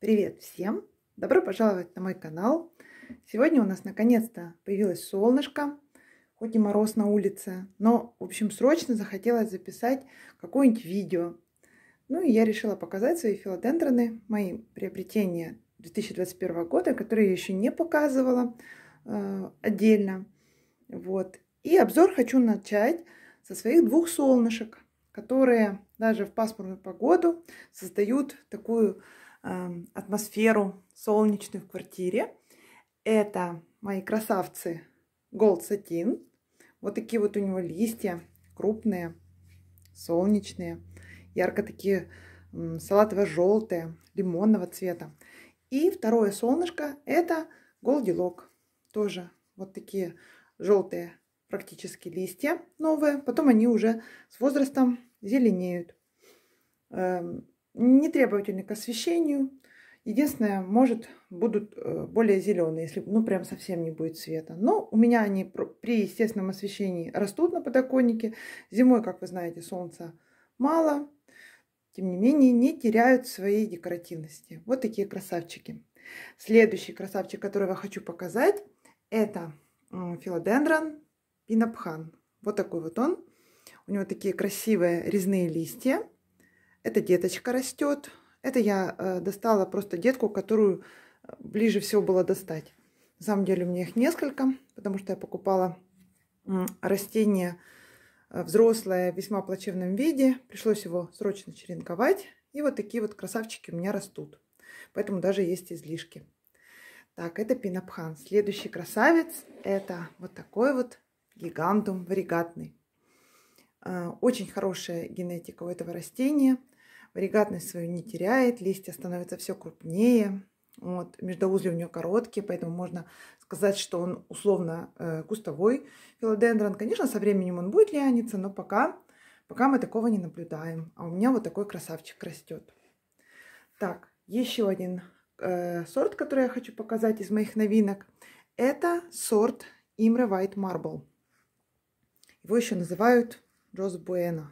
Привет всем! Добро пожаловать на мой канал! Сегодня у нас наконец-то появилось солнышко, хоть и мороз на улице, но, в общем, срочно захотелось записать какое-нибудь видео. Ну и я решила показать свои филодендроны, мои приобретения 2021 года, которые я еще не показывала э, отдельно. Вот. И обзор хочу начать со своих двух солнышек, которые даже в пасмурную погоду создают такую Эм, атмосферу солнечную в квартире. Это мои красавцы Gold Satin. Вот такие вот у него листья крупные, солнечные, ярко такие салатово-желтые, лимонного цвета. И второе солнышко это голдилок. Тоже вот такие желтые практически листья новые. Потом они уже с возрастом зеленеют. Эм, не требовательны к освещению. Единственное, может, будут э, более зеленые, если ну прям совсем не будет света. Но у меня они при естественном освещении растут на подоконнике. Зимой, как вы знаете, солнца мало. Тем не менее, не теряют своей декоративности. Вот такие красавчики. Следующий красавчик, который я хочу показать, это филодендрон пинапхан. Вот такой вот он. У него такие красивые резные листья. Эта деточка растет. Это я э, достала просто детку, которую э, ближе всего было достать. На самом деле у меня их несколько, потому что я покупала растение э, взрослое в весьма плачевном виде. Пришлось его срочно черенковать. И вот такие вот красавчики у меня растут. Поэтому даже есть излишки. Так, это пинапхан. Следующий красавец это вот такой вот гигантум варигатный. А, очень хорошая генетика у этого растения. Варигатность свою не теряет, листья становятся все крупнее. Вот, междоузли у нее короткие, поэтому можно сказать, что он условно э, кустовой филодендрон. Конечно, со временем он будет лианиться, но пока, пока мы такого не наблюдаем. А у меня вот такой красавчик растет. Так, еще один э, сорт, который я хочу показать из моих новинок. Это сорт Imre White Marble. Его еще называют Джоз Буэна.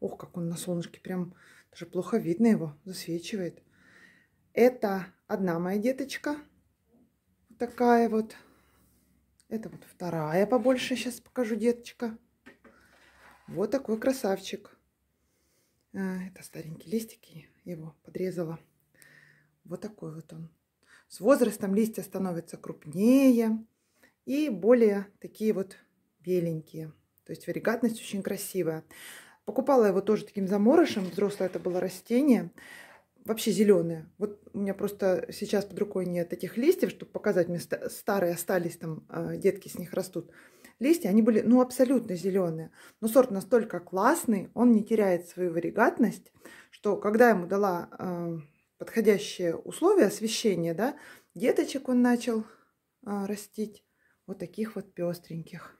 Ох, как он на солнышке, прям даже плохо видно его, засвечивает. Это одна моя деточка, такая вот. Это вот вторая побольше, сейчас покажу деточка. Вот такой красавчик. А, это старенькие листики, его подрезала. Вот такой вот он. С возрастом листья становятся крупнее и более такие вот беленькие. То есть варигатность очень красивая. Покупала его тоже таким заморышем. Взрослое это было растение. Вообще зеленое. Вот у меня просто сейчас под рукой нет этих листьев, чтобы показать. Мне старые остались там, а, детки с них растут. Листья, они были, ну, абсолютно зеленые. Но сорт настолько классный, он не теряет свою варигатность, что когда ему дала э, а, подходящие условия освещения, да, деточек он начал э, растить вот таких вот пестреньких.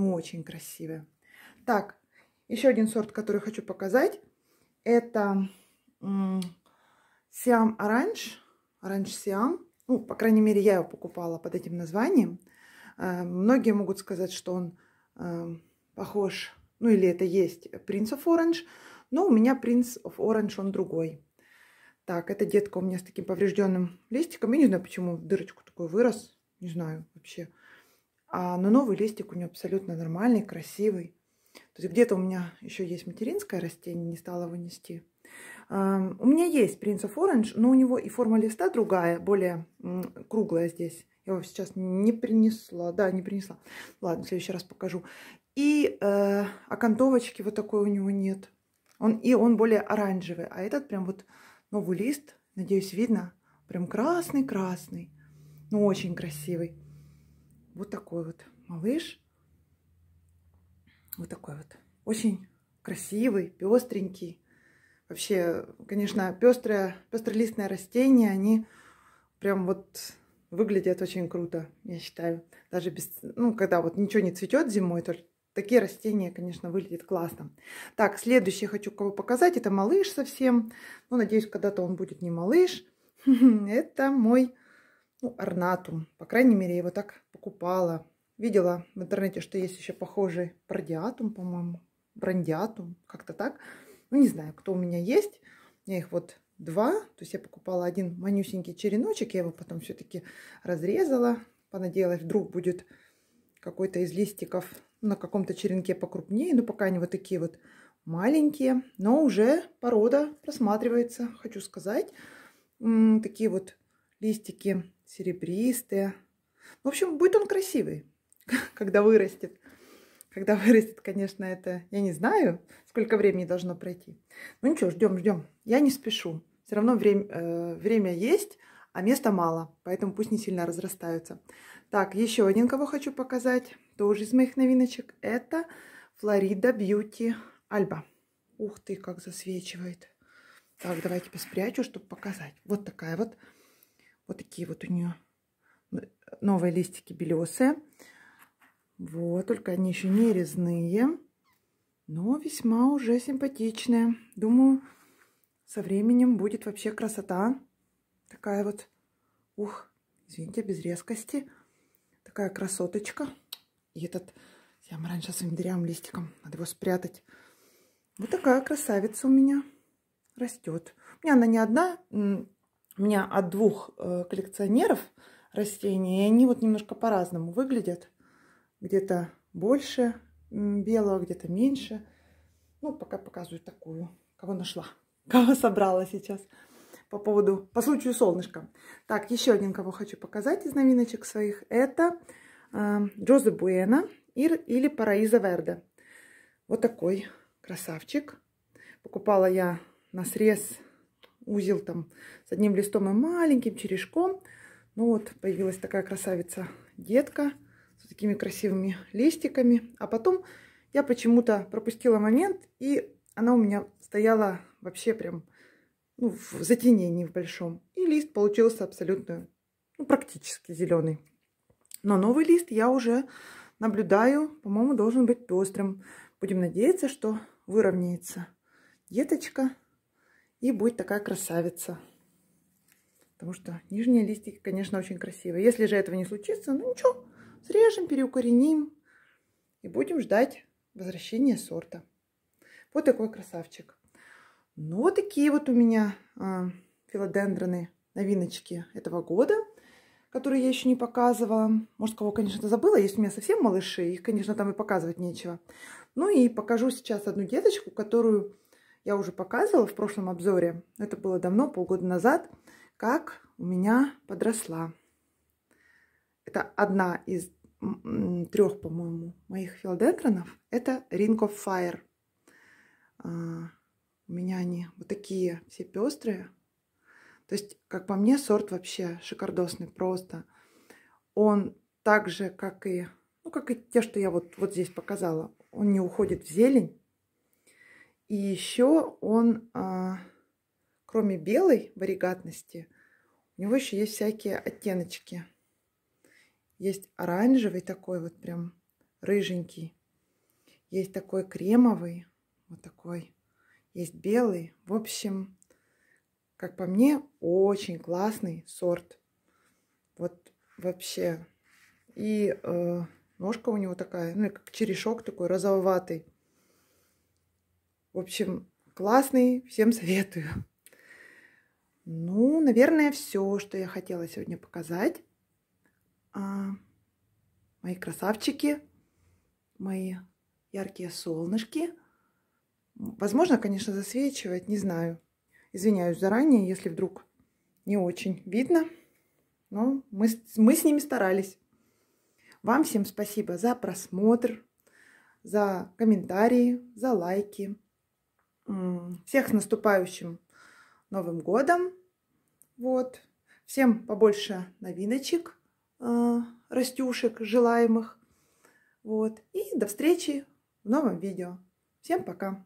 Ну, очень красивая. Так, еще один сорт, который хочу показать. Это Сиам Оранж. Оранж Сиам. Ну, по крайней мере, я его покупала под этим названием. Э, многие могут сказать, что он э, похож, ну или это есть Prince of Orange, но у меня Prince of Orange, он другой. Так, эта детка у меня с таким поврежденным листиком. Я не знаю, почему в дырочку такой вырос. Не знаю вообще. А, но новый листик у нее абсолютно нормальный, красивый. То есть где-то у меня еще есть материнское растение, не стала вынести. А, у меня есть принц of Orange, но у него и форма листа другая, более круглая здесь. Я его сейчас не принесла. Да, не принесла. Ладно, в следующий раз покажу. И э, окантовочки вот такой у него нет. Он, и он более оранжевый. А этот прям вот новый лист, надеюсь, видно. Прям красный-красный. Ну, очень красивый. Вот такой вот малыш. Вот такой вот. Очень красивый, пестренький. Вообще, конечно, пестрое, пестролистные растения, они прям вот выглядят очень круто, я считаю. Даже без, ну, когда вот ничего не цветет зимой, то такие растения, конечно, выглядят классно. Так, следующее хочу кого показать. Это малыш совсем. Ну, надеюсь, когда-то он будет не малыш. Это мой ну, орнатум. По крайней мере, его так покупала. Видела в интернете, что есть еще похожий бродиатум, по-моему. Брандиатум, как-то так. Ну, не знаю, кто у меня есть. У меня их вот два. То есть я покупала один манюсенький череночек. Я его потом все-таки разрезала. Понадеялась, вдруг будет какой-то из листиков на каком-то черенке покрупнее. Но ну, пока они вот такие вот маленькие. Но уже порода просматривается, хочу сказать. Такие вот листики серебристые, в общем, будет он красивый, когда вырастет. Когда вырастет, конечно, это я не знаю, сколько времени должно пройти. Ну ничего, ждем, ждем. Я не спешу. Все равно время, э, время есть, а места мало, поэтому пусть не сильно разрастаются. Так, еще один, кого хочу показать, тоже из моих новиночек, это Флорида Бьюти Альба. Ух ты, как засвечивает. Так, давайте тебя спрячу, чтобы показать. Вот такая вот, вот такие вот у нее новые листики белесые. Вот, только они еще не резные, но весьма уже симпатичные. Думаю, со временем будет вообще красота. Такая вот, ух, извините, без резкости. Такая красоточка. И этот, я раньше с виндарям листиком, надо его спрятать. Вот такая красавица у меня растет. У меня она не одна, у меня от двух э, коллекционеров – растения. И они вот немножко по-разному выглядят. Где-то больше белого, где-то меньше. Ну, пока показываю такую, кого нашла, кого собрала сейчас по поводу, по случаю солнышка. Так, еще один, кого хочу показать из новиночек своих, это э, а, Джозе Буэна или Параиза Верде. Вот такой красавчик. Покупала я на срез узел там с одним листом и маленьким черешком. Ну вот, появилась такая красавица детка с такими красивыми листиками. А потом я почему-то пропустила момент, и она у меня стояла вообще прям ну, в затенении в большом. И лист получился абсолютно, ну, практически зеленый. Но новый лист я уже наблюдаю, по-моему, должен быть пестрым. Будем надеяться, что выровняется деточка и будет такая красавица. Потому что нижние листики, конечно, очень красивые. Если же этого не случится, ну ничего, срежем, переукореним и будем ждать возвращения сорта. Вот такой красавчик. Ну, вот такие вот у меня э, филодендроны, новиночки этого года, которые я еще не показывала. Может, кого, конечно, забыла. Есть у меня совсем малыши, их, конечно, там и показывать нечего. Ну и покажу сейчас одну деточку, которую я уже показывала в прошлом обзоре. Это было давно, полгода назад как у меня подросла. Это одна из трех, по-моему, моих филодендронов. Это Ring of Fire. А, у меня они вот такие все пестрые. То есть, как по мне, сорт вообще шикардосный просто. Он так же, как и, ну, как и те, что я вот, вот здесь показала, он не уходит в зелень. И еще он а, кроме белой варигатности, у него еще есть всякие оттеночки. Есть оранжевый такой вот прям рыженький. Есть такой кремовый, вот такой. Есть белый. В общем, как по мне, очень классный сорт. Вот вообще. И э, ножка у него такая, ну, и как черешок такой розоватый. В общем, классный, всем советую. Ну, наверное, все, что я хотела сегодня показать. А, мои красавчики, мои яркие солнышки. Возможно, конечно, засвечивать, не знаю. Извиняюсь заранее, если вдруг не очень видно. Но мы, мы с ними старались. Вам всем спасибо за просмотр, за комментарии, за лайки. Всех с наступающим Новым годом! Вот. Всем побольше новиночек, э, растюшек желаемых. Вот. И до встречи в новом видео. Всем пока!